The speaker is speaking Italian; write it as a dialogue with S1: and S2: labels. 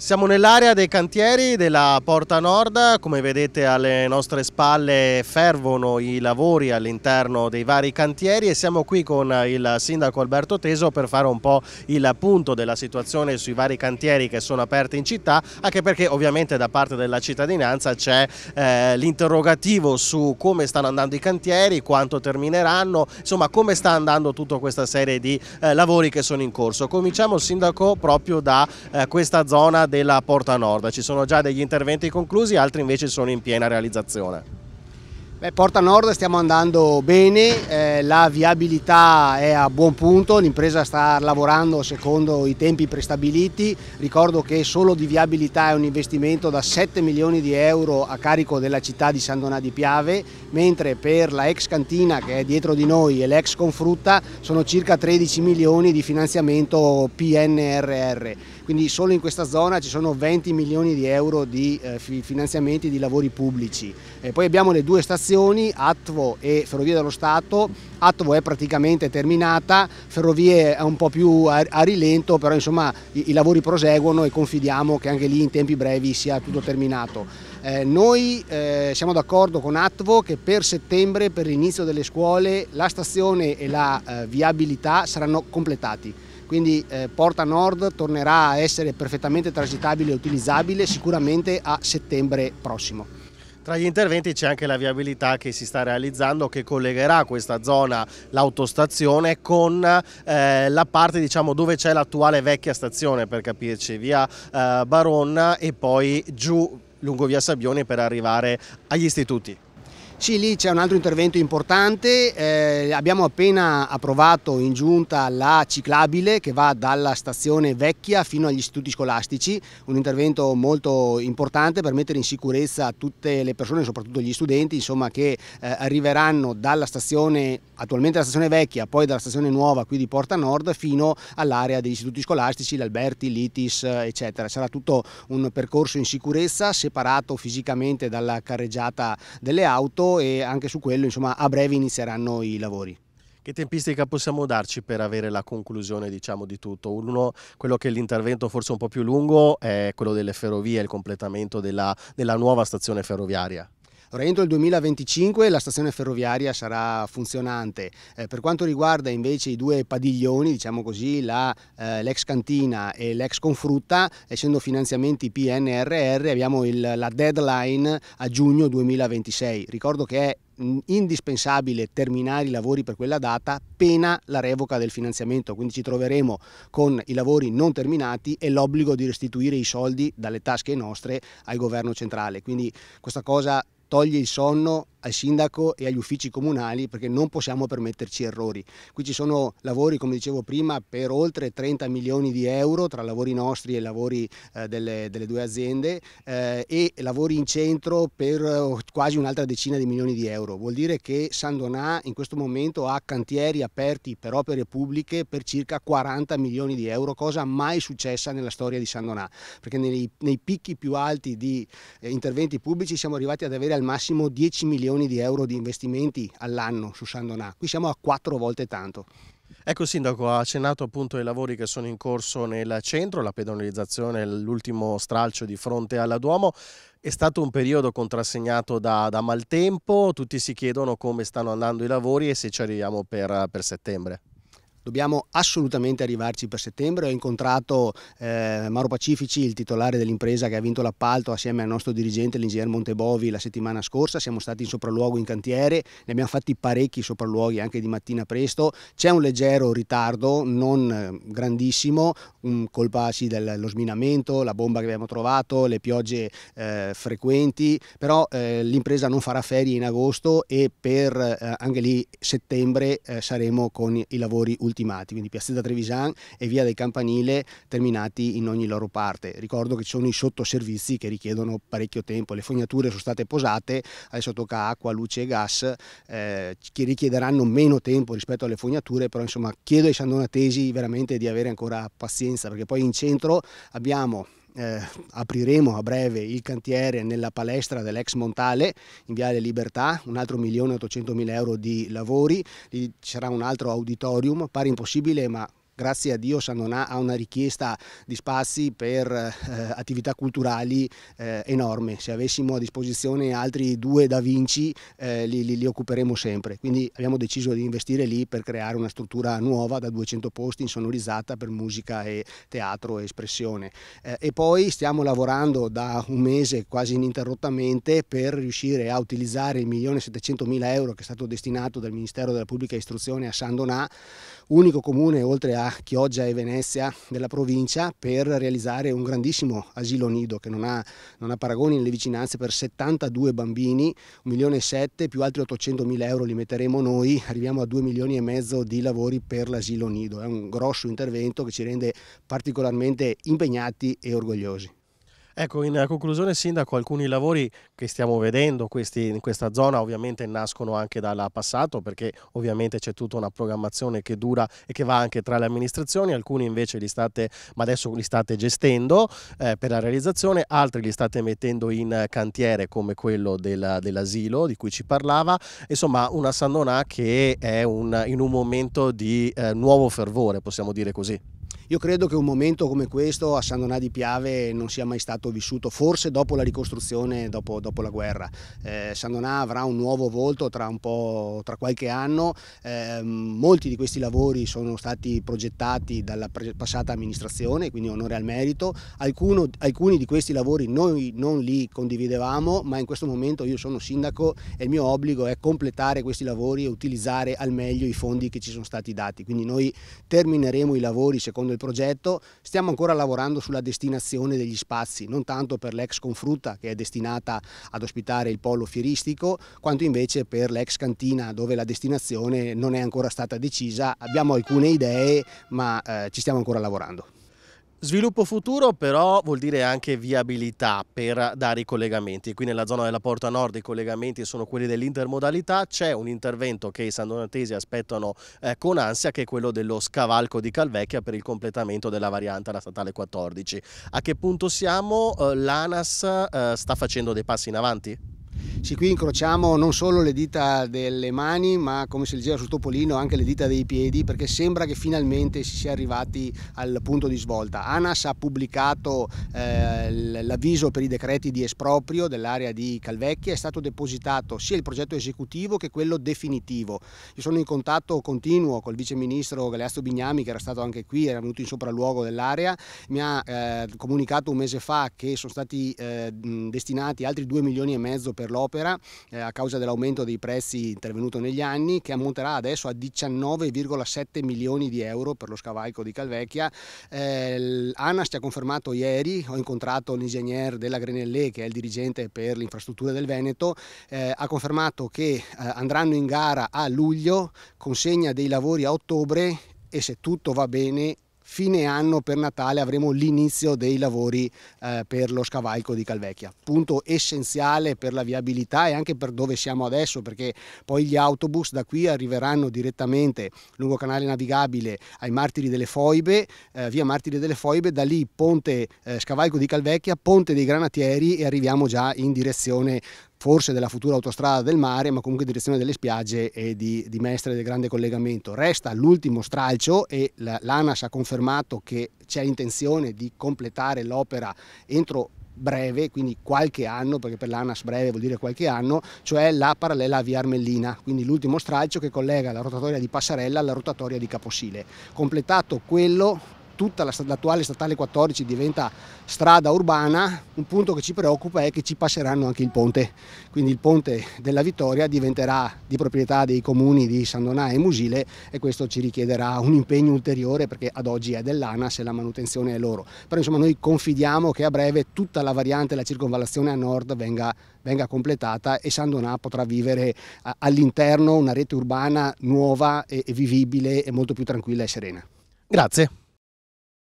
S1: Siamo nell'area dei cantieri della Porta Nord, come vedete alle nostre spalle fervono i lavori all'interno dei vari cantieri e siamo qui con il sindaco Alberto Teso per fare un po' il punto della situazione sui vari cantieri che sono aperti in città, anche perché ovviamente da parte della cittadinanza c'è eh, l'interrogativo su come stanno andando i cantieri, quanto termineranno, insomma come sta andando tutta questa serie di eh, lavori che sono in corso. Cominciamo sindaco proprio da eh, questa zona della Porta Nord. Ci sono già degli interventi conclusi, altri invece sono in piena realizzazione.
S2: Beh, Porta Nord stiamo andando bene, eh, la viabilità è a buon punto, l'impresa sta lavorando secondo i tempi prestabiliti, ricordo che solo di viabilità è un investimento da 7 milioni di euro a carico della città di San Donà di Piave, mentre per la ex cantina che è dietro di noi e l'ex confrutta sono circa 13 milioni di finanziamento PNRR, quindi solo in questa zona ci sono 20 milioni di euro di eh, finanziamenti di lavori pubblici. E poi abbiamo le due stazioni, Atvo e Ferrovie dello Stato. Atvo è praticamente terminata, Ferrovie è un po' più a, a rilento, però insomma i, i, lavori proseguono e confidiamo che anche lì in tempi brevi sia tutto terminato. Eh, noi eh, siamo d'accordo con Atvo che per settembre, per l'inizio delle scuole, la stazione e la eh, viabilità saranno completati quindi eh, Porta Nord tornerà a essere perfettamente transitabile e utilizzabile sicuramente a settembre prossimo.
S1: Tra gli interventi c'è anche la viabilità che si sta realizzando che collegherà questa zona, l'autostazione, con eh, la parte diciamo, dove c'è l'attuale vecchia stazione per capirci, via eh, Baronna e poi giù lungo via Sabbioni per arrivare agli istituti. Sì, lì c'è un altro intervento importante, eh, abbiamo appena approvato in
S2: giunta la ciclabile che va dalla stazione vecchia fino agli istituti scolastici, un intervento molto importante per mettere in sicurezza tutte le persone, soprattutto gli studenti, insomma, che eh, arriveranno dalla stazione, attualmente la stazione vecchia, poi dalla stazione nuova qui di Porta Nord fino all'area degli istituti scolastici, l'Alberti, l'Itis, eccetera. Sarà tutto un percorso in sicurezza, separato fisicamente dalla carreggiata delle
S1: auto e anche su quello insomma, a breve inizieranno i lavori. Che tempistica possiamo darci per avere la conclusione diciamo, di tutto? Uno, quello che è l'intervento forse un po' più lungo è quello delle ferrovie, il completamento della, della nuova stazione ferroviaria. Allora, entro il
S2: 2025 la stazione ferroviaria sarà funzionante. Eh, per quanto riguarda invece i due padiglioni, diciamo così, eh, l'ex eh, cantina e l'ex confrutta, essendo finanziamenti PNRR, abbiamo il, la deadline a giugno 2026. Ricordo che è mm, indispensabile terminare i lavori per quella data pena la revoca del finanziamento, quindi ci troveremo con i lavori non terminati e l'obbligo di restituire i soldi dalle tasche nostre al governo centrale. Quindi questa cosa toglie il sonno al sindaco e agli uffici comunali perché non possiamo permetterci errori. Qui ci sono lavori, come dicevo prima, per oltre 30 milioni di euro tra lavori nostri e lavori eh, delle, delle, due aziende eh, e lavori in centro per eh, quasi un'altra decina di milioni di euro. Vuol dire che San Donà in questo momento ha cantieri aperti per opere pubbliche per circa 40 milioni di euro, cosa mai successa nella storia di San Donà, perché nei, nei picchi più alti di eh, interventi pubblici siamo arrivati ad avere al massimo 10 milioni
S1: milioni di euro di investimenti all'anno su San Donà, qui siamo a quattro volte tanto. Ecco sindaco ha accennato appunto ai lavori che sono in corso nel centro, la pedonalizzazione, l'ultimo stralcio di fronte alla Duomo. È stato un periodo contrassegnato da, da, maltempo, tutti si chiedono come stanno andando i lavori e se ci arriviamo per, per settembre. Dobbiamo assolutamente arrivarci per settembre. Ho incontrato eh, Mauro Pacifici, il titolare
S2: dell'impresa che ha vinto l'appalto assieme al nostro dirigente, l'ingegner Montebovi, la settimana scorsa. Siamo stati in sopralluogo in cantiere, ne abbiamo fatti parecchi sopralluoghi anche di mattina presto. C'è un leggero ritardo, non eh, grandissimo, colpa sì, dello sminamento, la bomba che abbiamo trovato, le piogge eh, frequenti, però eh, l'impresa non farà ferie in agosto e per eh, anche lì settembre eh, saremo con i lavori ulteriori ultimati, quindi Piazzetta Trevisan e Via del Campanile terminati in ogni loro parte. Ricordo che ci sono i sottoservizi che richiedono parecchio tempo, le fognature sono state posate, adesso tocca acqua, luce e gas, eh, che richiederanno meno tempo rispetto alle fognature, però insomma chiedo ai sandonatesi veramente di avere ancora pazienza, perché poi in centro abbiamo eh, apriremo a breve il cantiere nella palestra dell'ex Montale in Viale Libertà, un altro 1.800.000 euro di lavori, lì ci sarà un altro auditorium, pare impossibile ma grazie a Dio Sanonà ha una richiesta di spazi per eh, attività culturali eh, enorme, se avessimo a disposizione altri due Da Vinci eh, li, li, li, occuperemo sempre, quindi abbiamo deciso di investire lì per creare una struttura nuova da 200 posti insonorizzata per musica e teatro e espressione eh, e poi stiamo lavorando da un mese quasi ininterrottamente per riuscire a utilizzare il 1.700.000 euro che è stato destinato dal Ministero della Pubblica Istruzione a San Donà, unico comune oltre a Chioggia e Venezia della provincia per realizzare un grandissimo asilo nido che non ha, non ha paragoni nelle vicinanze per 72 bambini, 1 milione e 7 più altri 800 mila euro li metteremo noi, arriviamo a 2 milioni e mezzo di lavori per l'asilo nido, è un grosso intervento che ci rende particolarmente impegnati e orgogliosi.
S1: Ecco, in conclusione Sindaco, alcuni lavori che stiamo vedendo questi, in questa zona ovviamente nascono anche dal passato perché ovviamente c'è tutta una programmazione che dura e che va anche tra le amministrazioni, alcuni invece li state, ma adesso li state gestendo eh, per la realizzazione, altri li state mettendo in cantiere come quello dell'asilo di cui ci parlava, insomma una Sandonà che è un, in un momento di eh, nuovo fervore, possiamo dire così.
S2: Io credo che un momento come questo a San Donà di Piave non sia mai stato vissuto, forse dopo la ricostruzione, dopo, dopo la guerra. Eh, San Donà avrà un nuovo volto tra, un tra qualche anno, eh, molti di questi lavori sono stati progettati dalla passata amministrazione, quindi onore al merito, Alcuno, alcuni di questi lavori noi non li condividevamo, ma in questo momento io sono sindaco e il mio obbligo è completare questi lavori e utilizzare al meglio i fondi che ci sono stati dati, quindi noi termineremo i lavori secondo il progetto stiamo ancora lavorando sulla destinazione degli spazi, non tanto per l'ex Confrutta che è destinata ad ospitare il polo fieristico, quanto invece per l'ex cantina dove la destinazione non è ancora stata decisa. Abbiamo alcune
S1: idee ma eh, ci stiamo ancora lavorando. Sviluppo futuro però vuol dire anche viabilità per dare i collegamenti. Qui nella zona della Porta Nord i collegamenti sono quelli dell'intermodalità, c'è un intervento che i sandonatesi aspettano eh, con ansia che è quello dello scavalco di Calvecchia per il completamento della variante alla statale 14. A che punto siamo? Eh, L'ANAS eh, sta facendo dei passi in avanti? Sì, qui incrociamo non
S2: solo le dita delle mani, ma come si leggeva sul topolino, anche le dita dei piedi, perché sembra che finalmente si sia arrivati al punto di svolta. ANAS ha pubblicato eh, l'avviso per i decreti di esproprio dell'area di Calvecchia, è stato depositato sia il progetto esecutivo che quello definitivo. Io sono in contatto continuo col vice ministro Galeazzo Bignami, che era stato anche qui, era venuto in sopralluogo dell'area, mi ha eh, comunicato un mese fa che sono stati eh, destinati altri 2 milioni e mezzo per l'opera eh, a causa dell'aumento dei prezzi intervenuto negli anni che ammonterà adesso a 19,7 milioni di euro per lo scavalco di Calvecchia. Eh, Anas ci ha confermato ieri, ho incontrato l'ingegnere della Grenellé che è il dirigente per l'infrastruttura del Veneto, eh, ha confermato che eh, andranno in gara a luglio, consegna dei lavori a ottobre e se tutto va bene fine anno per Natale avremo l'inizio dei lavori eh, per lo scavalco di Calvecchia, punto essenziale per la viabilità e anche per dove siamo adesso perché poi gli autobus da qui arriveranno direttamente lungo canale navigabile ai Martiri delle Foibe, eh, via Martiri delle Foibe, da lì ponte eh, scavalco di Calvecchia, ponte dei Granatieri e arriviamo già in direzione forse della futura autostrada del mare, ma comunque in direzione delle spiagge e di, di Mestre del grande collegamento. Resta l'ultimo stralcio e l'ANAS ha confermato che c'è intenzione di completare l'opera entro breve, quindi qualche anno, perché per l'ANAS breve vuol dire qualche anno, cioè la parallela Via Armellina, quindi l'ultimo stralcio che collega la rotatoria di Passarella alla rotatoria di Caposile. Completato quello tutta l'attuale statale 14 diventa strada urbana, un punto che ci preoccupa è che ci passeranno anche il ponte, quindi il ponte della Vittoria diventerà di proprietà dei comuni di San Donà e Musile e questo ci richiederà un impegno ulteriore perché ad oggi è dell'ANAS e la manutenzione è loro. Però insomma noi confidiamo che a breve tutta la variante, la circonvallazione a nord venga, venga completata e San Donà potrà vivere all'interno una rete urbana nuova e, e vivibile e molto più tranquilla e serena.
S1: Grazie.